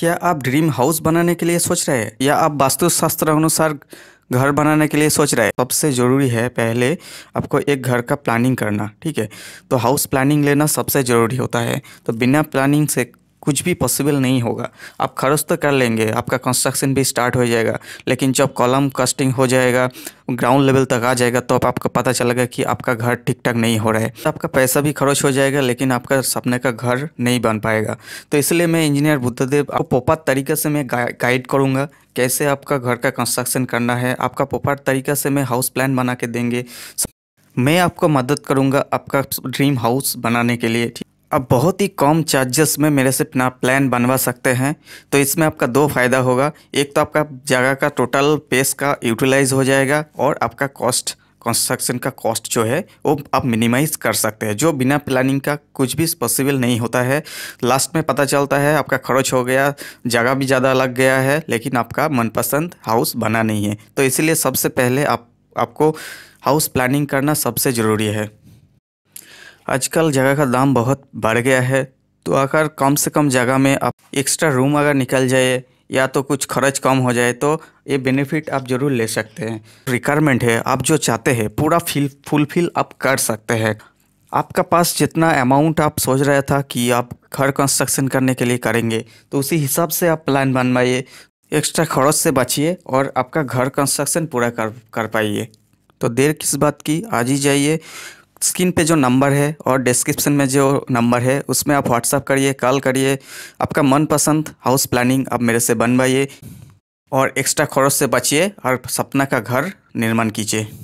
क्या आप dream house बनाने के लिए सोच रहे हैं या आप वास्तुशास्त्र अनुसार घर बनाने के लिए सोच रहे हैं सबसे ज़रूरी है पहले आपको एक घर का प्लानिंग करना ठीक है तो हाउस प्लानिंग लेना सबसे ज़रूरी होता है तो बिना प्लानिंग से कुछ भी पॉसिबल नहीं होगा आप खर्च तो कर लेंगे आपका कंस्ट्रक्शन भी स्टार्ट हो जाएगा लेकिन जब कॉलम कास्टिंग हो जाएगा ग्राउंड लेवल तक आ जाएगा तो आपको पता चलेगा कि आपका घर ठीक ठाक नहीं हो रहा है आपका पैसा भी खर्च हो जाएगा लेकिन आपका सपने का घर नहीं बन पाएगा तो इसलिए मैं इंजीनियर बुद्धदेव आपको पोपात तरीके से मैं गाइड करूँगा कैसे आपका घर का कंस्ट्रक्शन करना है आपका पोपाट तरीका से मैं हाउस प्लान बना के देंगे मैं आपको मदद करूँगा आपका ड्रीम हाउस बनाने के लिए ठीक अब बहुत ही कम चार्जेस में मेरे से अपना प्लान बनवा सकते हैं तो इसमें आपका दो फ़ायदा होगा एक तो आपका जगह का टोटल पेस का यूटिलाइज हो जाएगा और आपका कॉस्ट कंस्ट्रक्शन का कॉस्ट जो है वो आप मिनिमाइज कर सकते हैं जो बिना प्लानिंग का कुछ भी पॉसिबल नहीं होता है लास्ट में पता चलता है आपका खर्च हो गया जगह भी ज़्यादा लग गया है लेकिन आपका मनपसंद हाउस बना नहीं है तो इसीलिए सबसे पहले आप आपको हाउस प्लानिंग करना सबसे ज़रूरी है आजकल जगह का दाम बहुत बढ़ गया है तो अगर कम से कम जगह में आप एक्स्ट्रा रूम अगर निकल जाए या तो कुछ खर्च कम हो जाए तो ये बेनिफिट आप ज़रूर ले सकते हैं रिक्वायरमेंट है आप जो चाहते हैं पूरा फिल फुलफिल आप कर सकते हैं आपका पास जितना अमाउंट आप सोच रहा था कि आप घर कंस्ट्रक्शन करने के लिए करेंगे तो उसी हिसाब से आप प्लान बनवाइए एक्स्ट्रा खर्च से बचिए और आपका घर कंस्ट्रक्शन पूरा कर कर पाइए तो देर किस बात की आज ही जाइए स्क्रीन पे जो नंबर है और डिस्क्रिप्शन में जो नंबर है उसमें आप व्हाट्सअप करिए कॉल करिए आपका मनपसंद हाउस प्लानिंग आप मेरे से बनवाइए और एक्स्ट्रा खर्च से बचिए और सपना का घर निर्माण कीजिए